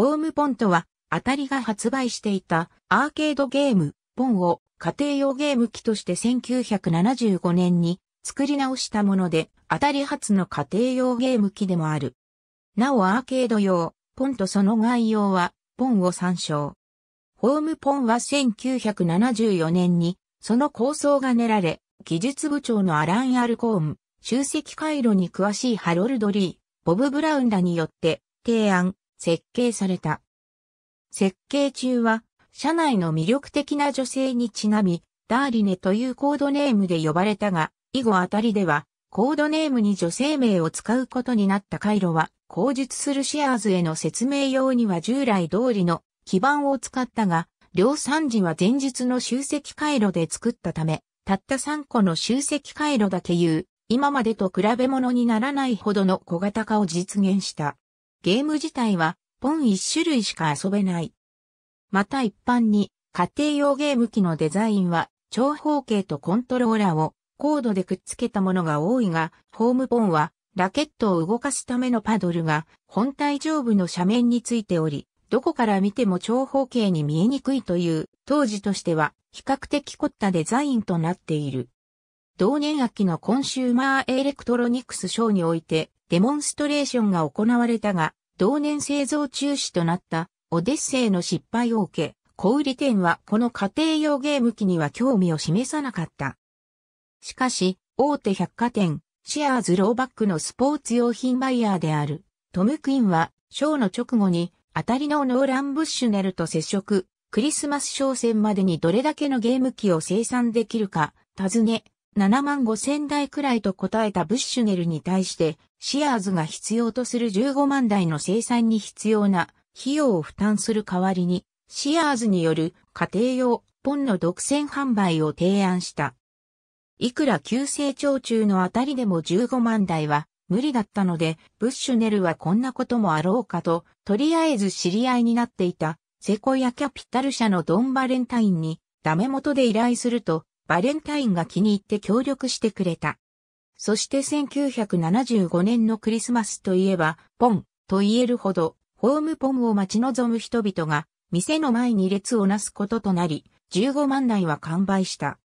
ホームポンとは、アタリが発売していたアーケードゲーム、ポンを家庭用ゲーム機として1975年に作り直したもので、アタリ初の家庭用ゲーム機でもある。なおアーケード用、ポンとその概要は、ポンを参照。ホームポンは1974年に、その構想が練られ、技術部長のアラン・アルコーン、集積回路に詳しいハロルド・リー、ボブ・ブラウンらによって、提案、設計された。設計中は、社内の魅力的な女性にちなみ、ダーリネというコードネームで呼ばれたが、以後あたりでは、コードネームに女性名を使うことになった回路は、口述するシェアーズへの説明用には従来通りの基盤を使ったが、量産時は前述の集積回路で作ったため、たった3個の集積回路だけいう、今までと比べ物にならないほどの小型化を実現した。ゲーム自体はポン一種類しか遊べない。また一般に家庭用ゲーム機のデザインは長方形とコントローラーをコードでくっつけたものが多いが、ホームポンはラケットを動かすためのパドルが本体上部の斜面についており、どこから見ても長方形に見えにくいという当時としては比較的凝ったデザインとなっている。同年秋のコンシューマーエレクトロニクスショーにおいてデモンストレーションが行われたが、同年製造中止となったオデッセイの失敗を受け、小売店はこの家庭用ゲーム機には興味を示さなかった。しかし、大手百貨店、シアーズローバックのスポーツ用品バイヤーである、トム・クインは、ショーの直後に、当たりのノーラン・ブッシュネルと接触、クリスマス商戦までにどれだけのゲーム機を生産できるか、尋ね、7万5千台くらいと答えたブッシュネルに対して、シアーズが必要とする15万台の生産に必要な費用を負担する代わりに、シアーズによる家庭用ポンの独占販売を提案した。いくら急成長中のあたりでも15万台は無理だったので、ブッシュネルはこんなこともあろうかと、とりあえず知り合いになっていたセコヤキャピタル社のドンバレンタインにダメ元で依頼すると、バレンタインが気に入って協力してくれた。そして1975年のクリスマスといえば、ポンと言えるほど、ホームポンを待ち望む人々が、店の前に列をなすこととなり、15万台は完売した。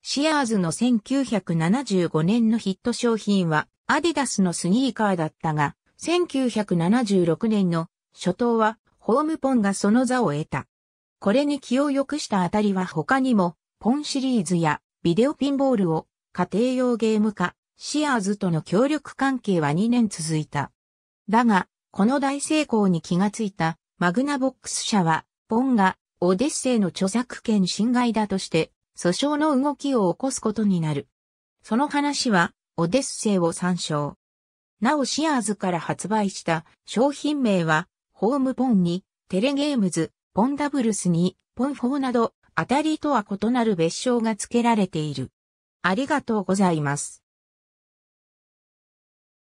シアーズの1975年のヒット商品は、アディダスのスニーカーだったが、1976年の初頭は、ホームポンがその座を得た。これに気を良くしたあたりは他にも、ポンシリーズやビデオピンボールを家庭用ゲーム化、シアーズとの協力関係は2年続いた。だが、この大成功に気がついたマグナボックス社は、ポンがオデッセイの著作権侵害だとして、訴訟の動きを起こすことになる。その話は、オデッセイを参照。なおシアーズから発売した商品名は、ホームポンに、テレゲームズ、ポンダブルスに、ポンフォーなど、当たりとは異なる別称が付けられている。ありがとうございます。